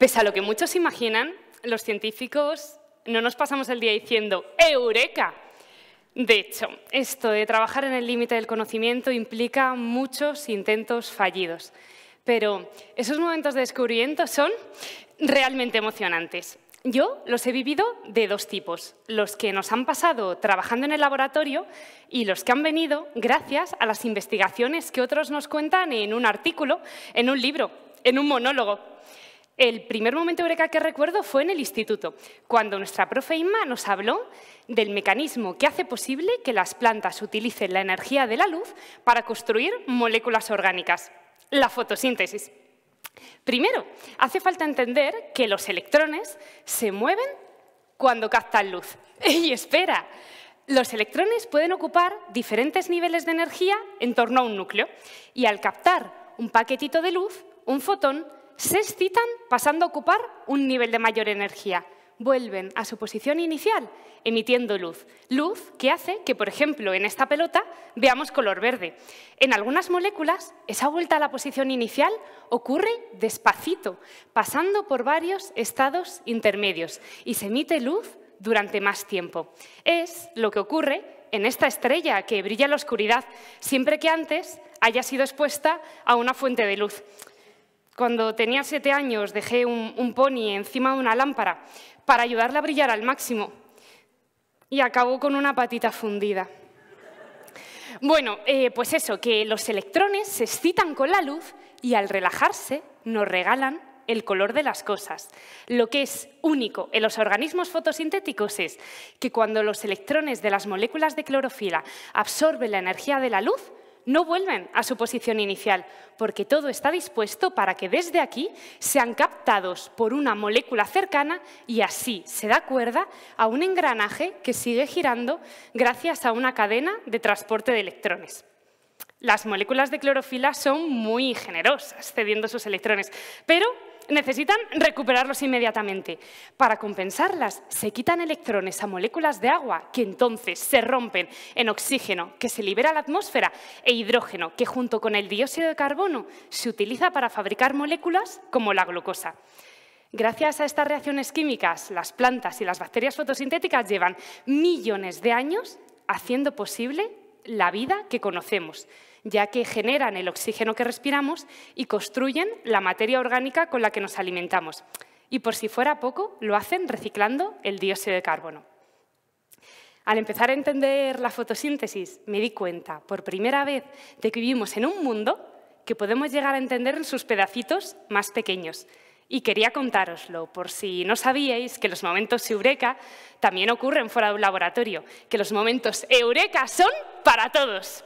Pese a lo que muchos imaginan, los científicos no nos pasamos el día diciendo ¡Eureka! De hecho, esto de trabajar en el límite del conocimiento implica muchos intentos fallidos. Pero esos momentos de descubrimiento son realmente emocionantes. Yo los he vivido de dos tipos, los que nos han pasado trabajando en el laboratorio y los que han venido gracias a las investigaciones que otros nos cuentan en un artículo, en un libro, en un monólogo. El primer momento eureka que recuerdo fue en el instituto, cuando nuestra profe Inma nos habló del mecanismo que hace posible que las plantas utilicen la energía de la luz para construir moléculas orgánicas, la fotosíntesis. Primero, hace falta entender que los electrones se mueven cuando captan luz. Y espera, los electrones pueden ocupar diferentes niveles de energía en torno a un núcleo y al captar un paquetito de luz, un fotón se excitan pasando a ocupar un nivel de mayor energía. Vuelven a su posición inicial emitiendo luz. Luz que hace que, por ejemplo, en esta pelota veamos color verde. En algunas moléculas, esa vuelta a la posición inicial ocurre despacito, pasando por varios estados intermedios y se emite luz durante más tiempo. Es lo que ocurre en esta estrella que brilla en la oscuridad, siempre que antes haya sido expuesta a una fuente de luz. Cuando tenía siete años dejé un, pony encima de una lámpara para ayudarla a brillar al máximo y acabó con una patita fundida. Bueno, eh, pues eso, que los electrones se excitan con la luz y al relajarse nos regalan el color de las cosas. Lo que es único en los organismos fotosintéticos es que cuando los electrones de las moléculas de clorofila absorben la energía de la luz, no vuelven a su posición inicial, porque todo está dispuesto para que desde aquí sean captados por una molécula cercana y así se da cuerda a un engranaje que sigue girando gracias a una cadena de transporte de electrones. Las moléculas de clorofila son muy generosas cediendo sus electrones, pero necesitan recuperarlos inmediatamente. Para compensarlas, se quitan electrones a moléculas de agua que entonces se rompen en oxígeno que se libera a la atmósfera e hidrógeno que junto con el dióxido de carbono se utiliza para fabricar moléculas como la glucosa. Gracias a estas reacciones químicas, las plantas y las bacterias fotosintéticas llevan millones de años haciendo posible la vida que conocemos ya que generan el oxígeno que respiramos y construyen la materia orgánica con la que nos alimentamos. Y por si fuera poco, lo hacen reciclando el dióxido de carbono. Al empezar a entender la fotosíntesis, me di cuenta por primera vez de que vivimos en un mundo que podemos llegar a entender en sus pedacitos más pequeños. Y quería contároslo, por si no sabíais que los momentos eureka también ocurren fuera de un laboratorio, que los momentos eureka son para todos.